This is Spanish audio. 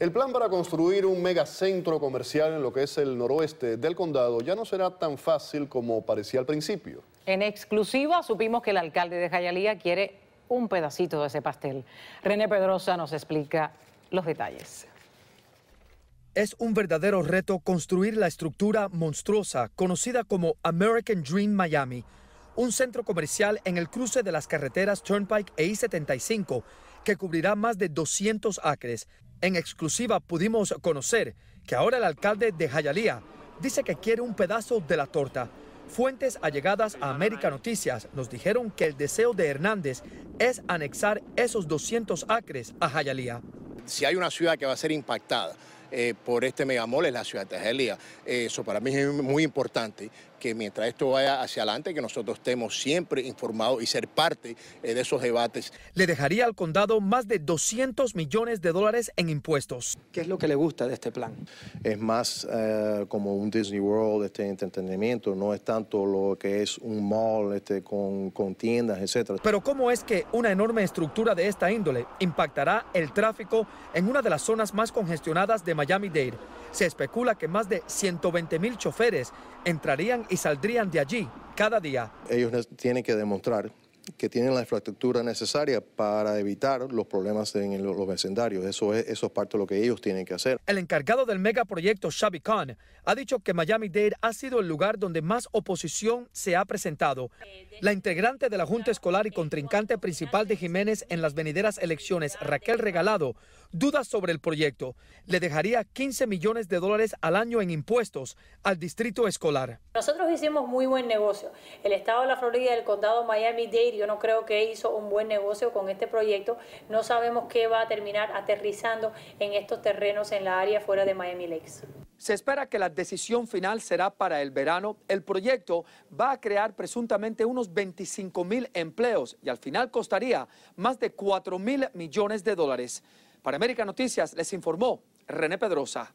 El plan para construir un megacentro comercial en lo que es el noroeste del condado ya no será tan fácil como parecía al principio. En exclusiva supimos que el alcalde de Jayalía quiere un pedacito de ese pastel. René Pedrosa nos explica los detalles. Es un verdadero reto construir la estructura monstruosa conocida como American Dream Miami, un centro comercial en el cruce de las carreteras Turnpike e I-75 que cubrirá más de 200 acres. En exclusiva pudimos conocer que ahora el alcalde de Jayalía dice que quiere un pedazo de la torta. Fuentes allegadas a América Noticias nos dijeron que el deseo de Hernández es anexar esos 200 acres a Jayalía. Si hay una ciudad que va a ser impactada eh, por este megamol es la ciudad de Jayalía. Eso para mí es muy importante que mientras esto vaya hacia adelante, que nosotros estemos siempre informados y ser parte eh, de esos debates. Le dejaría al condado más de 200 millones de dólares en impuestos. ¿Qué es lo que le gusta de este plan? Es más eh, como un Disney World, este entretenimiento, no es tanto lo que es un mall este, con, tiendas, etc. Pero ¿cómo es que una enorme estructura de esta índole impactará el tráfico en una de las zonas más congestionadas de Miami-Dade? Se especula que más de 120 mil choferes entrarían y saldrían de allí cada día. Ellos tienen que demostrar que tienen la infraestructura necesaria para evitar los problemas en los vecindarios. Eso es, eso es parte de lo que ellos tienen que hacer. El encargado del megaproyecto, Shabby Khan, ha dicho que Miami-Dade ha sido el lugar donde más oposición se ha presentado. La integrante de la Junta Escolar y contrincante principal de Jiménez en las venideras elecciones, Raquel Regalado, duda sobre el proyecto. Le dejaría 15 millones de dólares al año en impuestos al distrito escolar. Nosotros hicimos muy buen negocio. El estado de la Florida, y el condado Miami-Dade yo no creo que hizo un buen negocio con este proyecto. No sabemos qué va a terminar aterrizando en estos terrenos en la área fuera de Miami Lakes. Se espera que la decisión final será para el verano. El proyecto va a crear presuntamente unos 25 mil empleos y al final costaría más de 4 mil millones de dólares. Para América Noticias les informó René Pedrosa.